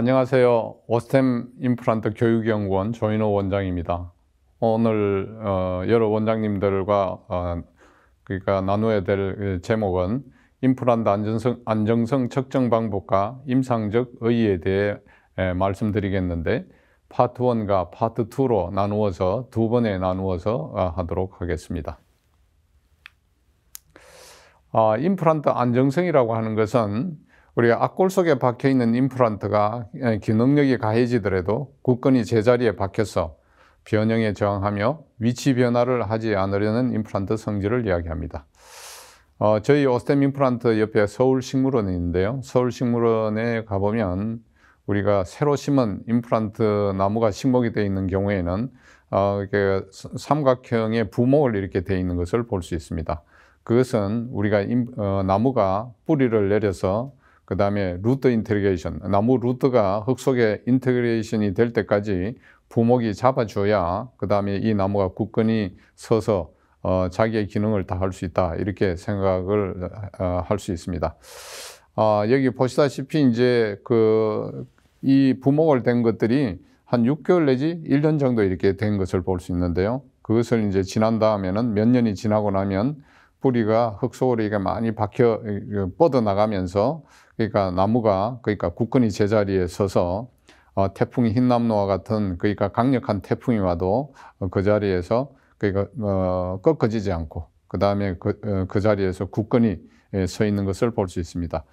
안녕하세요. 오스템 임플란트 교육연구원 조인호 원장입니다. 오늘 어, 여러 원장님들과 어, 그러니까 나누어야 될 어, 제목은 임플란트 안정성, 안정성 측정 방법과 임상적 의의에 대해 에, 말씀드리겠는데 파트 1과 파트 2로 나누어서 두 번에 나누어서 어, 하도록 하겠습니다. 아, 임플란트 안정성이라고 하는 것은 우리 악골 속에 박혀 있는 임플란트가 예, 기능력이 가해지더라도 굳건히 제자리에 박혀서 변형에 저항하며 위치 변화를 하지 않으려는 임플란트 성질을 이야기합니다. 어, 저희 오스템 임플란트 옆에 서울식물원이 있는데요. 서울식물원에 가보면 우리가 새로 심은 임플란트 나무가 식목이 되어 있는 경우에는 어, 이렇게 삼각형의 부목을 이렇게 되어 있는 것을 볼 수 있습니다. 그것은 우리가 임, 어, 나무가 뿌리를 내려서 그 다음에 루트 인테그레이션, 나무 루트가 흙 속에 인테그레이션이 될 때까지 부목이 잡아줘야 그 다음에 이 나무가 굳건히 서서 어, 자기의 기능을 다 할 수 있다 이렇게 생각을 어, 할수 있습니다. 아, 여기 보시다시피 이제 그 이 부목을 된 것들이 한 6개월 내지 1년 정도 이렇게 된 것을 볼 수 있는데요. 그것을 이제 지난 다음에는 몇 년이 지나고 나면 뿌리가 흙소리가 많이 박혀 그 뻗어 나가면서 그러니까 나무가 그러니까 굳건히 제자리에 서서 어, 태풍이 흰나무와 같은 그러니까 강력한 태풍이 와도 그 자리에서 그러니까 어, 꺾어지지 않고 그다음에 그다그 어, 그 자리에서 굳건히 예, 서 있는 것을 볼 수 있습니다.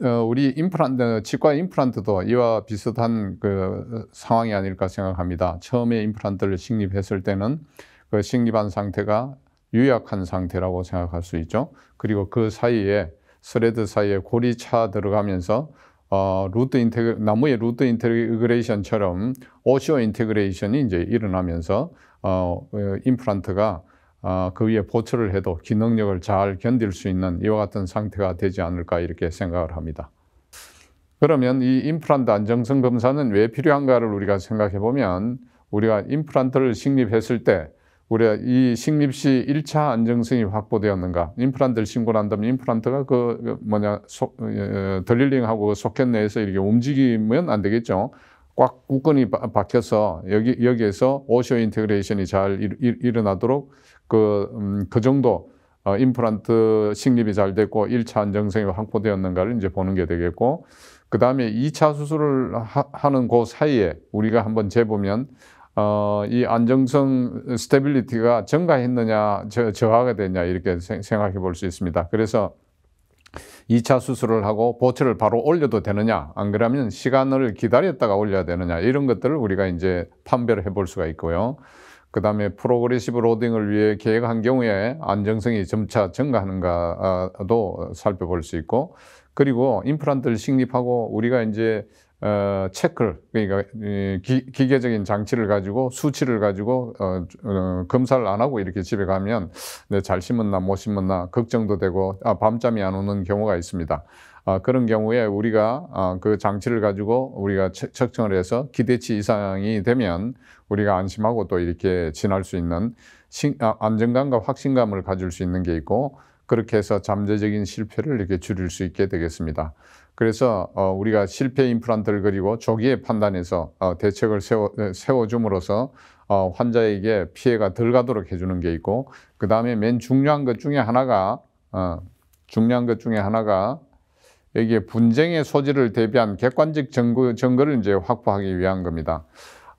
어, 우리 임플란트, 어, 치과 임플란트도 이와 비슷한 그 상황이 아닐까 생각합니다. 처음에 임플란트를 식립했을 때는 그 식립한 상태가 유약한 상태라고 생각할 수 있죠. 그리고 그 사이에 스레드 사이에 골이 차 들어가면서 어, 루트 인테그 나무의 루트 인테그레이션처럼 오시오 인테그레이션이 이제 일어나면서 어, 임플란트가 어, 그 위에 보초를 해도 기능력을 잘 견딜 수 있는 이와 같은 상태가 되지 않을까 이렇게 생각을 합니다. 그러면 이 임플란트 안정성 검사는 왜 필요한가를 우리가 생각해 보면 우리가 임플란트를 식립했을 때 우리가 이 식립시 1차 안정성이 확보되었는가? 임플란트를 신고를 한다면 임플란트가 그, 그 뭐냐 속, 덜릴링하고 어, 그 소켓 내에서 이렇게 움직이면 안 되겠죠. 꽉 굳건히 박혀서 여기 여기에서 오쇼 인테그레이션이 잘 일, 일 어나도록 그, 음, 그 정도 어, 임플란트 식립이 잘 됐고 1차 안정성이 확보되었는가를 이제 보는 게 되겠고 그 다음에 2차 수술을 하, 는그 사이에 우리가 한번 재보면 어, 이 안정성 어, 스테빌리티가 증가했느냐 저, 저하가 됐냐 이렇게 생각해 볼 수 있습니다. 그래서 2차 수술을 하고 보트를 바로 올려도 되느냐 안 그러면 시간을 기다렸다가 올려야 되느냐 이런 것들을 우리가 이제 판별해 볼 수가 있고요. 그 다음에 프로그레시브 로딩을 위해 계획한 경우에 안정성이 점차 증가하는가도 살펴볼 수 있고 그리고 임플란트를 식립하고 우리가 이제 어, 체크를 그러니까 기, 기계적인 장치를 가지고 수치를 가지고 어, 어, 검사를 안 하고 이렇게 집에 가면 네, 잘 심었나 못 심었나 걱정도 되고 아, 밤잠이 안 오는 경우가 있습니다. 아, 그런 경우에 우리가 아, 그 장치를 가지고 우리가 측정을 해서 기대치 이상이 되면 우리가 안심하고 또 이렇게 지날 수 있는 신, 아, 안정감과 확신감을 가질 수 있는 게 있고 그렇게 해서 잠재적인 실패를 이렇게 줄일 수 있게 되겠습니다. 그래서 어, 우리가 실패 임플란트를 그리고 조기에 판단해서 어, 대책을 세워, 어, 세워줌으로써 어, 환자에게 피해가 덜 가도록 해주는 게 있고 그 다음에 맨 중요한 것 중에 하나가 어, 중요한 것 중에 하나가 여기에 분쟁의 소지를 대비한 객관적 증거, 증거를 이제 확보하기 위한 겁니다.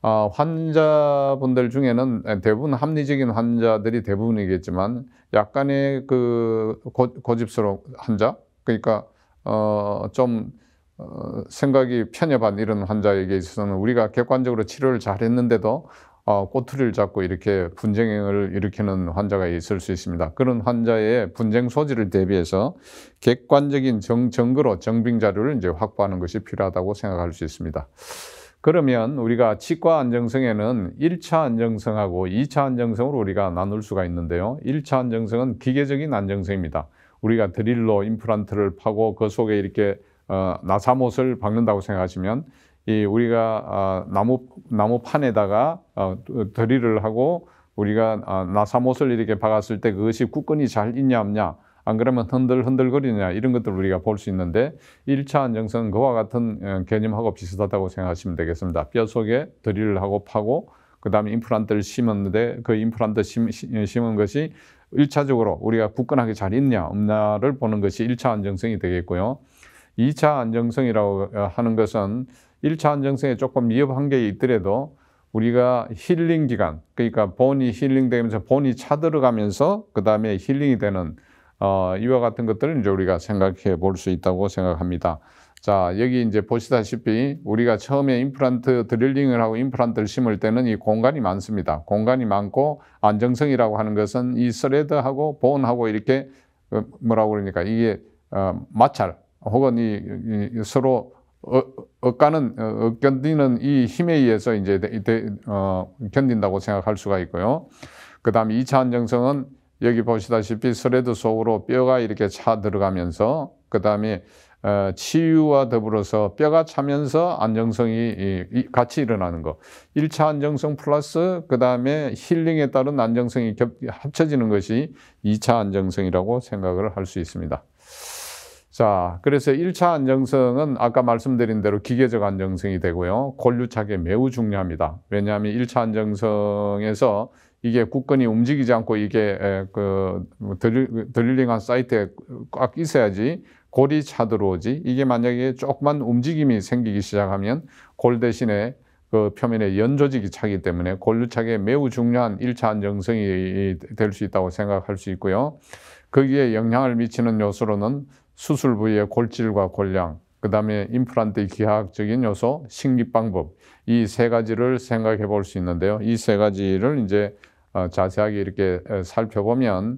어, 환자분들 중에는 대부분 합리적인 환자들이 대부분이겠지만 약간의 그 고, 고집스러운 환자 그러니까 어, 좀 어, 생각이 편협한 이런 환자에게 있어서는 우리가 객관적으로 치료를 잘했는데도 어, 꼬투리를 잡고 이렇게 분쟁을 일으키는 환자가 있을 수 있습니다. 그런 환자의 분쟁 소지를 대비해서 객관적인 정, 정거로 정빙 자료를 이제 확보하는 것이 필요하다고 생각할 수 있습니다. 그러면 우리가 치과 안정성에는 1차 안정성하고 2차 안정성으로 우리가 나눌 수가 있는데요. 1차 안정성은 기계적인 안정성입니다. 우리가 드릴로 임플란트를 파고 그 속에 이렇게 어, 나사못을 박는다고 생각하시면 이 우리가 어, 나무 나무 판에다가 어, 드릴을 하고 우리가 어, 나사못을 이렇게 박았을 때 그것이 굳건히 잘 있냐 없냐 안 그러면 흔들흔들거리냐 이런 것들 을 우리가 볼 수 있는데 1차 안정성은 그와 같은 어, 개념하고 비슷하다고 생각하시면 되겠습니다. 뼈 속에 드릴을 하고 파고 그 다음에 임플란트를 심었는데 그 임플란트 심, 어, 심은 것이 일차적으로 우리가 굳건하게 잘 있냐 없냐를 보는 것이 일차 안정성이 되겠고요. 이차 안정성이라고 어, 하는 것은 일차 안정성에 조금 위협한 게 있더라도 우리가 힐링 기간, 그러니까 본이 힐링되면서 본이 차들어가면서 그 다음에 힐링이 되는 어, 이와 같은 것들을 이제 우리가 생각해 볼 수 있다고 생각합니다. 자, 여기 이제 보시다시피 우리가 처음에 임플란트 드릴링을 하고 임플란트를 심을 때는 이 공간이 많습니다. 공간이 많고 안정성이라고 하는 것은 이 스레드하고 본하고 이렇게 어, 뭐라고 그러니까 이게 어, 마찰 혹은 이, 서로 억가는 어, 어 견디는 이 힘에 의해서 이제 어, 견딘다고 생각할 수가 있고요. 그 다음에 2차 안정성은 여기 보시다시피 스레드 속으로 뼈가 이렇게 차 들어가면서 그 다음에 어, 치유와 더불어서 뼈가 차면서 안정성이 같이 일어나는 것. 1차 안정성 플러스 그 다음에 힐링에 따른 안정성이 합쳐지는 것이 2차 안정성이라고 생각을 할 수 있습니다. 자, 그래서 1차 안정성은 아까 말씀드린 대로 기계적 안정성이 되고요. 권류착에 매우 중요합니다. 왜냐하면 1차 안정성에서 이게 굳건히 움직이지 않고 이게 그 뭐, 드릴링한 사이트에 꽉 있어야지 골이 차들어오지 이게 만약에 조금만 움직임이 생기기 시작하면 골 대신에 그 표면에 연조직이 차기 때문에 골류착에 매우 중요한 일차 안정성이 될 수 있다고 생각할 수 있고요. 거기에 영향을 미치는 요소로는 수술 부위의 골질과 골량, 그 다음에 임플란트 의 기하학적인 요소, 식립 방법 이 세 가지를 생각해 볼 수 있는데요. 이 세 가지를 이제 어, 자세하게 이렇게 살펴보면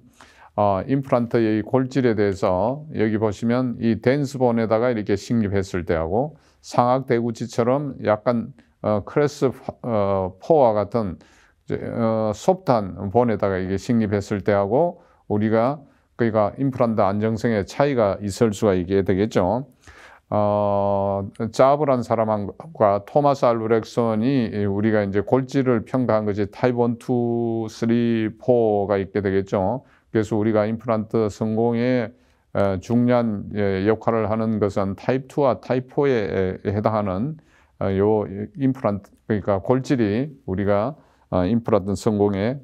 어, 임플란트의 골질에 대해서 여기 보시면 이댄스본에다가 이렇게 식립했을 때하고 상악 대구치처럼 약간 어, 크레스 어, 포와 같은 어, 소프트한 본에다가 이게 식립했을 때하고 우리가 그러니까 임플란트 안정성의 차이가 있을 수가 있게 되겠죠. 어, 짜브란 사람과 토마스 알브렉슨이 우리가 이제 골질을 평가한 것이 타입 1, 2, 3, 4가 있게 되겠죠. 그래서 우리가 임플란트 성공에 어, 중요한 예, 역할을 하는 것은 타입 2와 타입 4에 해당하는 어, 요 임플란트 그러니까 골질이 우리가 어, 임플란트 성공에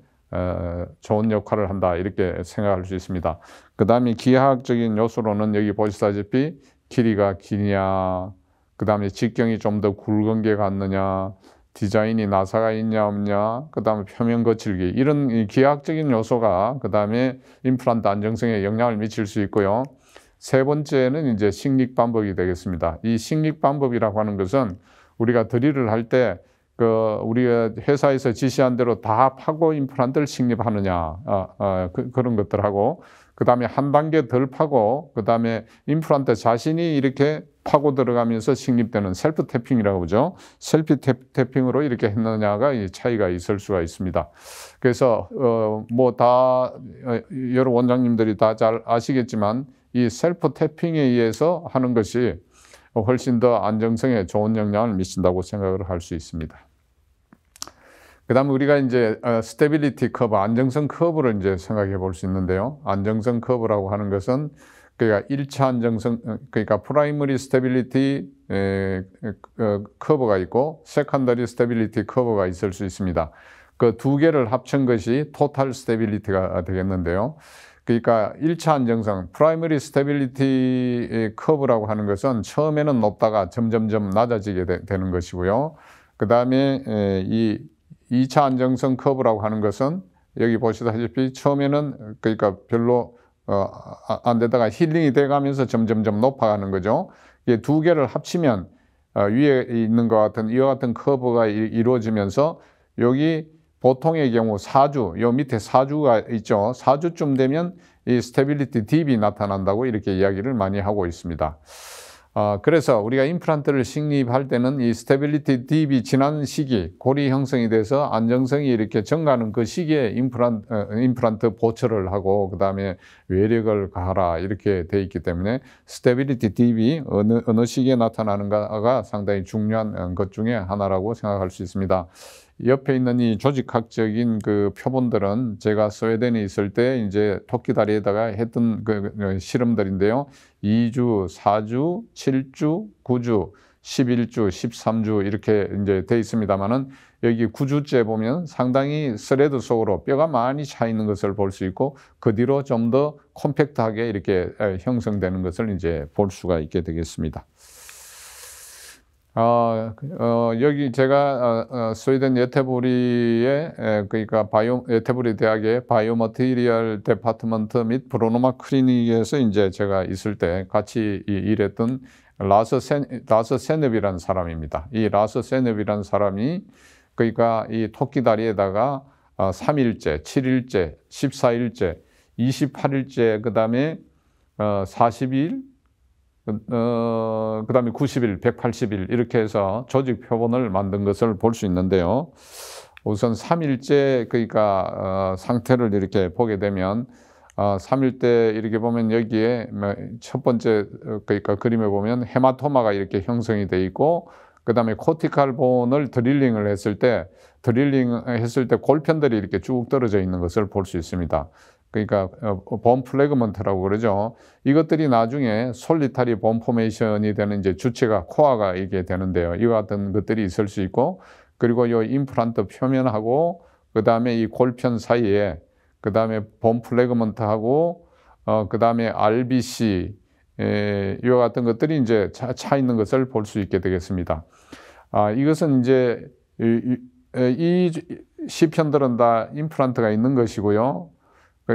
좋은 역할을 한다 이렇게 생각할 수 있습니다. 그 다음에 기하학적인 요소로는 여기 보시다시피 길이가 기냐, 그 다음에 직경이 좀 더 굵은 게 같느냐, 디자인이 나사가 있냐 없냐, 그 다음에 표면 거칠기 이런 기하학적인 요소가 그 다음에 임플란트 안정성에 영향을 미칠 수 있고요. 세 번째는 이제 식립 방법이 되겠습니다. 이 식립 방법이라고 하는 것은 우리가 드릴을 할 때 그 우리가 회사에서 지시한 대로 다 파고 임플란트를 식립하느냐 아, 아, 그, 그런 것들하고 그 다음에 한 단계 덜 파고 그 다음에 임플란트 자신이 이렇게 파고 들어가면서 식립되는 셀프 태핑이라고 보죠. 셀프 태핑으로 이렇게 했느냐가 차이가 있을 수가 있습니다. 그래서 어, 뭐다 어, 여러 원장님들이 다 잘 아시겠지만 이 셀프 태핑에 의해서 하는 것이 훨씬 더 안정성에 좋은 영향을 미친다고 생각을 할 수 있습니다. 그 다음에 우리가 이제 스테빌리티 어, 커브, 안정성 커브를 이제 생각해 볼 수 있는데요. 안정성 커브라고 하는 것은 그러니까 1차 안정성, 어, 그러니까 프라이머리 스테빌리티 어, 커버가 있고 세컨더리 스테빌리티 커버가 있을 수 있습니다. 그 두 개를 합친 것이 토탈 스테빌리티가 되겠는데요. 그러니까 1차 안정성, 프라이머리 스테빌리티 커브라고 하는 것은 처음에는 높다가 점점점 낮아지게 되, 되는 것이고요. 그 다음에 이 2차 안정성 커브라고 하는 것은 여기 보시다시피 처음에는 그러니까 별로 어, 아, 아, 안 되다가 힐링이 돼가면서 점점점 높아가는 거죠. 이게 두 개를 합치면 어, 위에 있는 것 같은 이와 같은 커브가 이, 루어지면서 여기 보통의 경우 4주, 요 밑에 4주가 있죠. 4주쯤 되면 이 스테빌리티 딥이 나타난다고 이렇게 이야기를 많이 하고 있습니다. 어, 그래서 우리가 임플란트를 식립할 때는 이 스테빌리티 딥이 지난 시기 고리 형성이 돼서 안정성이 이렇게 증가하는 그 시기에 어, 임플란트, 임플란트 보철을 하고 그 다음에 외력을 가하라 이렇게 돼 있기 때문에 스테빌리티 딥이 어느, 어느 시기에 나타나는가가 상당히 중요한 어, 것 중에 하나라고 생각할 수 있습니다. 옆에 있는 이 조직학적인 그 표본들은 제가 스웨덴에 있을 때 이제 토끼 다리에다가 했던 그, 그 실험들인데요. 2주, 4주, 7주, 9주, 11주, 13주 이렇게 이제 돼 있습니다만은 여기 9주째 보면 상당히 스레드 속으로 뼈가 많이 차 있는 것을 볼 수 있고 그 뒤로 좀 더 컴팩트하게 이렇게 형성되는 것을 이제 볼 수가 있게 되겠습니다. 어, 어, 여기 제가 어, 어, 스웨덴 예테보리의 에, 그러니까 바이오 예테보리 대학의 바이오 머티리얼 데파트먼트 및 브로노마 클리닉에서 이제 제가 있을 때 같이 일했던 라서센라서세네비라는 사람입니다. 이라서세네비라는 사람이 그러니까 이 토끼 다리에다가 어, 3일째, 7일째, 14일째, 28일째 그다음에 어, 40일 어, 그 다음에 90일, 180일 이렇게 해서 조직 표본을 만든 것을 볼 수 있는데요. 우선 3일째 그러니까 어, 상태를 이렇게 보게 되면 어, 3일 때 이렇게 보면 여기에 뭐 첫 번째 어, 그러니까 그림에 보면 헤마토마가 이렇게 형성이 돼 있고 그 다음에 코티칼 본을 드릴링을 했을 때 드릴링 했을 때 골편들이 이렇게 쭉 떨어져 있는 것을 볼 수 있습니다. 그러니까 어, 어, 본 플래그먼트라고 그러죠. 이것들이 나중에 솔리타리 본 포메이션이 되는 이제 주체가 코아가 이게 되는데요. 이와 같은 것들이 있을 수 있고 그리고 요 임플란트 표면하고 그다음에 이 골편 사이에 그다음에 본 플래그먼트하고 어 그다음에 RBC 이와 같은 것들이 이제 차, 차 있는 것을 볼 수 있게 되겠습니다. 아, 이것은 이제 이, 이 시편들은 다 임플란트가 있는 것이고요.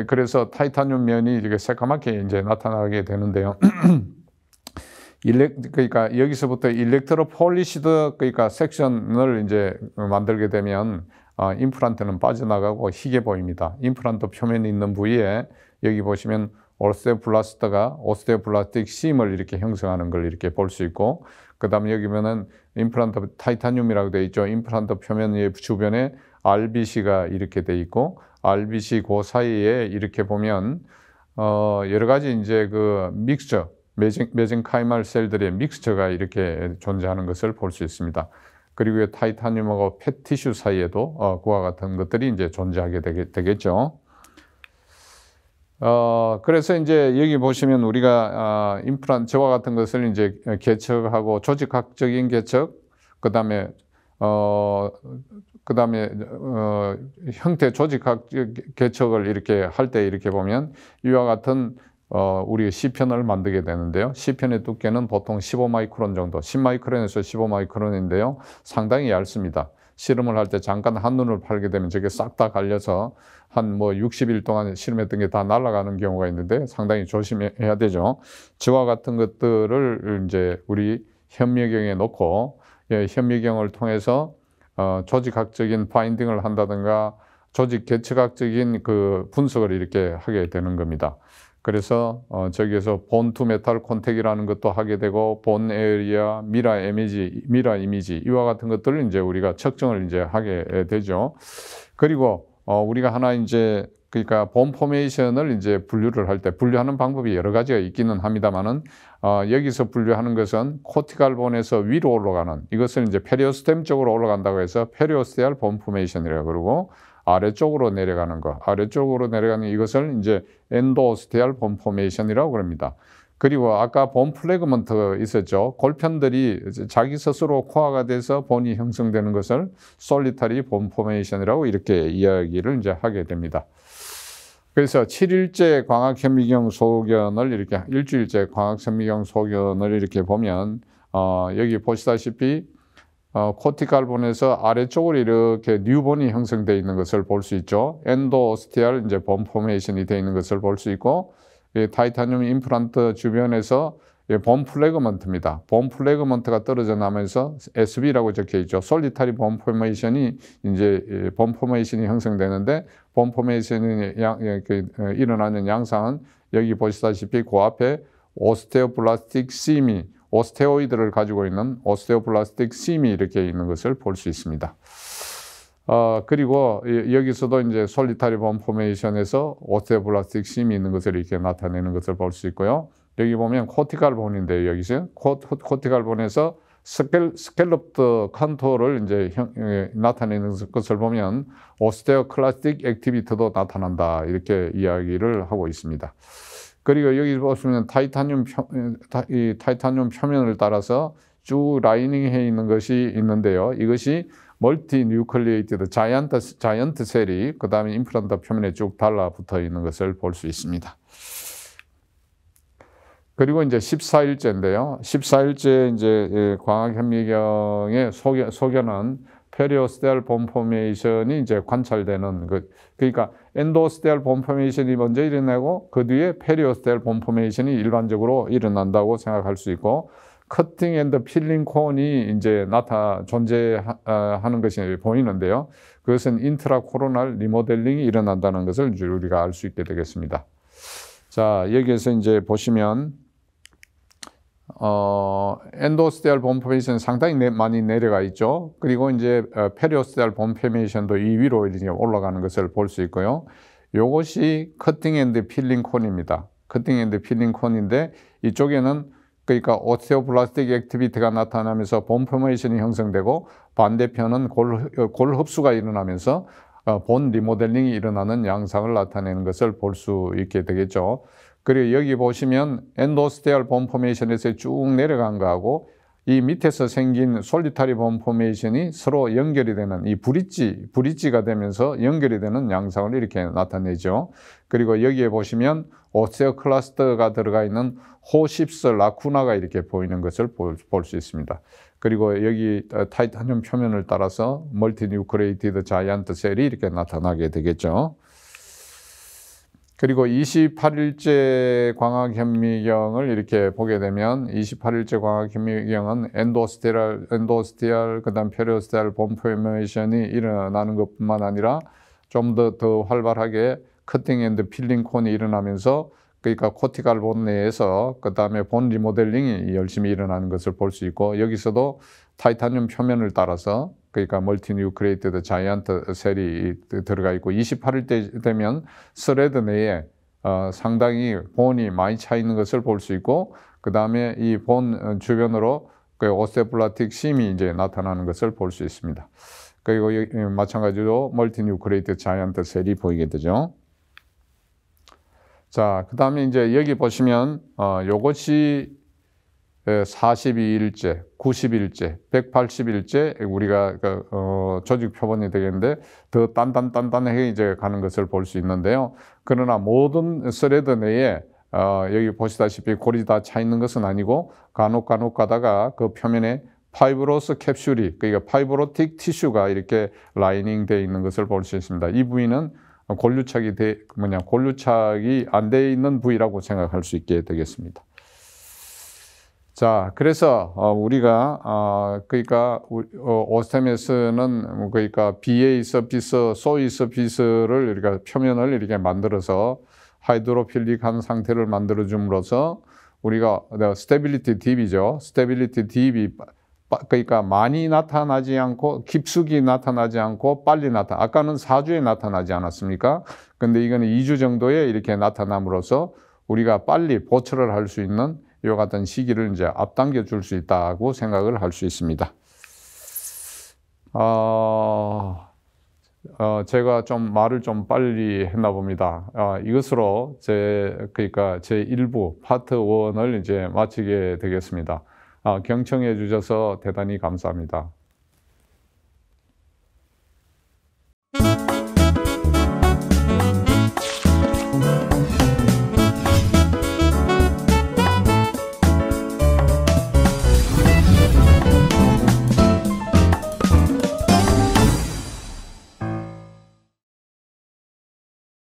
그, 그래서 타이타늄 면이 이렇게 새까맣게 이제 나타나게 되는데요. 일렉, 그러니까 여기서부터 일렉트로 폴리시드 그러니까 섹션을 이제 만들게 되면 어, 임플란트는 빠져나가고 희게 보입니다. 임플란트 표면에 있는 부위에 여기 보시면 오스테오블라스트가 오스테오블라스틱 심을 이렇게 형성하는 걸 이렇게 볼 수 있고 그 다음에 여기 보면은 임플란트 타이타늄이라고 되어 있죠. 임플란트 표면 의 주변에 RBC가 이렇게 돼 있고 RBC 그 사이에 이렇게 보면 어 여러 가지 이제 그 믹스처 메젠, 메젠카이말 셀들의 믹스처가 이렇게 존재하는 것을 볼 수 있습니다. 그리고 타이타늄하고 패티슈 사이에도 어, 그와 같은 것들이 이제 존재하게 되겠, 죠 어, 그래서 이제 여기 보시면 우리가 어, 아, 임플란 저와 같은 것을 이제 개척하고 조직학적인 개척, 그 다음에 어, 그 다음에 어, 형태 조직학 개척을 이렇게 할 때 이렇게 보면 이와 같은 어, 우리 의 시편을 만들게 되는데요. 시편의 두께는 보통 15마이크론 정도, 10마이크론에서 15마이크론인데요. 상당히 얇습니다. 실험을 할 때 잠깐 한눈을 팔게 되면 저게 싹 다 갈려서 한 뭐 60일 동안 실험했던 게 다 날아가는 경우가 있는데 상당히 조심해야 되죠. 저와 같은 것들을 이제 우리 현미경에 놓고 예, 현미경을 통해서 어, 조직학적인 파인딩을 한다든가 조직 개체학적인 그 분석을 이렇게 하게 되는 겁니다. 그래서 어, 저기에서 본투 메탈 콘택이라는 것도 하게 되고 본 에어리아, 미라 이미지, 미라 이미지 이와 같은 것들을 이제 우리가 측정을 이제 하게 되죠. 그리고 어, 우리가 하나 이제 그러니까 본 포메이션을 이제 분류를 할 때 분류하는 방법이 여러 가지가 있기는 합니다만은 어, 여기서 분류하는 것은 코티칼본에서 위로 올라가는 이것을 이제 페리오스템 쪽으로 올라간다고 해서 페리오스테알 본 포메이션이라고 그러고 아래쪽으로 내려가는 거 아래쪽으로 내려가는 이것을 이제 엔도스테알 본 포메이션이라고 그럽니다. 그리고 아까 본 플래그먼트 있었죠. 골편들이 자기 스스로 코어가 돼서 본이 형성되는 것을 솔리타리 본 포메이션이라고 이렇게 이야기를 이제 하게 됩니다. 그래서 7일째 광학현미경 소견을 이렇게 일주일째 광학현미경 소견을 이렇게 보면 어, 여기 보시다시피 어, 코티칼본에서 아래쪽으로 이렇게 뉴본이 형성되어 있는 것을 볼 수 있죠. 엔도오스티알 이제 본포메이션이 되어 있는 것을 볼 수 있고 예, 타이타늄 임플란트 주변에서 예, 본 플래그먼트입니다. 본 플래그먼트가 떨어져 나면서 SB라고 적혀 있죠. 솔리타리 예, 본 포메이션이 이제 본 포메이션이 형성되는데 본 포메이션이 예, 그, 어, 일어나는 양상은 여기 보시다시피 그 앞에 오스테오블라스틱 심이 오스테오이드를 가지고 있는 오스테오블라스틱 심이 이렇게 있는 것을 볼 수 있습니다. 어, 그리고 여기서도 이제 솔리타리 본 포메이션에서 오스테오블라스틱 심이 있는 것을 이렇게 나타내는 것을 볼 수 있고요. 여기 보면 코티칼본인데 요 여기서 코, 티칼본에서 스켈, 스켈롭트 컨토를 이제 형, 예, 나타내는 것을 보면 오스테오클라스틱 액티비트도 나타난다 이렇게 이야기를 하고 있습니다. 그리고 여기 보시면 타이타늄 표, 예, 타, 이 타이타늄 표면을 따라서 쭉 라이닝해 있는 것이 있는데요. 이것이 멀티 뉴클리에이티드 자이언트 자이언트 셀이 그다음에 임플란트 표면에 쭉 달라붙어 있는 것을 볼 수 있습니다. 그리고 이제 14일째인데요. 14일째 이제 예, 광학현미경에 소견, 소한 페리오스텔 본포메이션이 이제 관찰되는 그 그러니까 엔도스텔 본포메이션이 먼저 일어나고 그 뒤에 페리오스텔 본포메이션이 일반적으로 일어난다고 생각할 수 있고 커팅 앤드 필링 콘이 이제 나타 존재하는 것이 보이는데요. 그것은 인트라 코로날 리모델링이 일어난다는 것을 우리가 알 수 있게 되겠습니다. 자, 여기에서 이제 보시면 어, 엔도스테알 본 포메이션 상당히 내, 많이 내려가 있죠. 그리고 이제 어, 페리오스테알 본 포메이션도 2위로 이제 올라가는 것을 볼 수 있고요. 요것이 커팅 앤드 필링 콘입니다. 커팅 앤드 필링 콘인데 이쪽에는 그러니까 오스테오블라스틱 액티비티가 나타나면서 본 포메이션이 형성되고 반대편은 골, 골 흡수가 일어나면서 어, 본 리모델링이 일어나는 양상을 나타내는 것을 볼 수 있게 되겠죠. 그리고 여기 보시면 엔도스테알 본포메이션에서 쭉 내려간 거하고 이 밑에서 생긴 솔리타리 본포메이션이 서로 연결이 되는 이 브릿지, 브릿지가 되면서 연결이 되는 양상을 이렇게 나타내죠. 그리고 여기에 보시면 오세어 클러스터가 들어가 있는 호십스 라쿠나가 이렇게 보이는 것을 볼 수 있습니다. 그리고 여기 어, 타이타늄 표면을 따라서 멀티 뉴크레이티드 자이언트 셀이 이렇게 나타나게 되겠죠. 그리고 28일째 광학현미경을 이렇게 보게 되면 28일째 광학현미경은 엔도스티알, 엔도스티알 그다음 페리오스티알 본포메이션이 일어나는 것뿐만 아니라 좀 더 더 활발하게 커팅 앤드 필링 콘이 일어나면서 그러니까 코티칼 본 내에서 그다음에 본 리모델링이 열심히 일어나는 것을 볼 수 있고 여기서도 타이타늄 표면을 따라서 그러니까 멀티 뉴 크레이트드 자이언트 셀이 들어가 있고 28일 때 되면 스레드 내에 어, 상당히 본이 많이 차 있는 것을 볼 수 있고 그 다음에 이본 어, 주변으로 그 오스테플라틱 심이 이제 나타나는 것을 볼 수 있습니다. 그리고 음, 마찬가지로 멀티 뉴 크레이트 자이언트 셀이 보이게 되죠. 자, 그 다음에 이제 여기 보시면, 어, 요것이 42일째, 예, 90일째, 180일째 우리가 그, 어, 조직 표본이 되겠는데 더 단단단단하게 이제 가는 것을 볼 수 있는데요. 그러나 모든 스레드 내에 어, 여기 보시다시피 고리 다차 있는 것은 아니고 간혹 간혹 가다가 그 표면에 파이브로스 캡슐이 그러니까 파이브로틱 티슈가 이렇게 라이닝 되어 있는 것을 볼 수 있습니다. 이 부위는 골류착이 돼, 뭐냐 골류착이 안 돼 있는 부위라고 생각할 수 있게 되겠습니다. 자, 그래서 어, 우리가 어, 그러니까 어, 오스템에서는 뭐 그러니까 비에 있어 비스, 소에 있어 비스를 이렇게 표면을 이렇게 만들어서 하이드로필릭한 상태를 만들어 줌으로써 우리가 스테빌리티 딥이죠. 스테빌리티 딥이 그러니까 많이 나타나지 않고 깊숙이 나타나지 않고 빨리 나타. 아까는 사주에 나타나지 않았습니까? 근데 이거는 이주 정도에 이렇게 나타남으로써 우리가 빨리 보철을 할 수 있는 이와 같은 시기를 이제 앞당겨 줄 수 있다고 생각을 할 수 있습니다. 어, 어, 제가 좀 말을 좀 빨리 했나 봅니다. 어, 이것으로 제, 그니까제 1부 파트 1을 이제 마치게 되겠습니다. 어, 경청해 주셔서 대단히 감사합니다.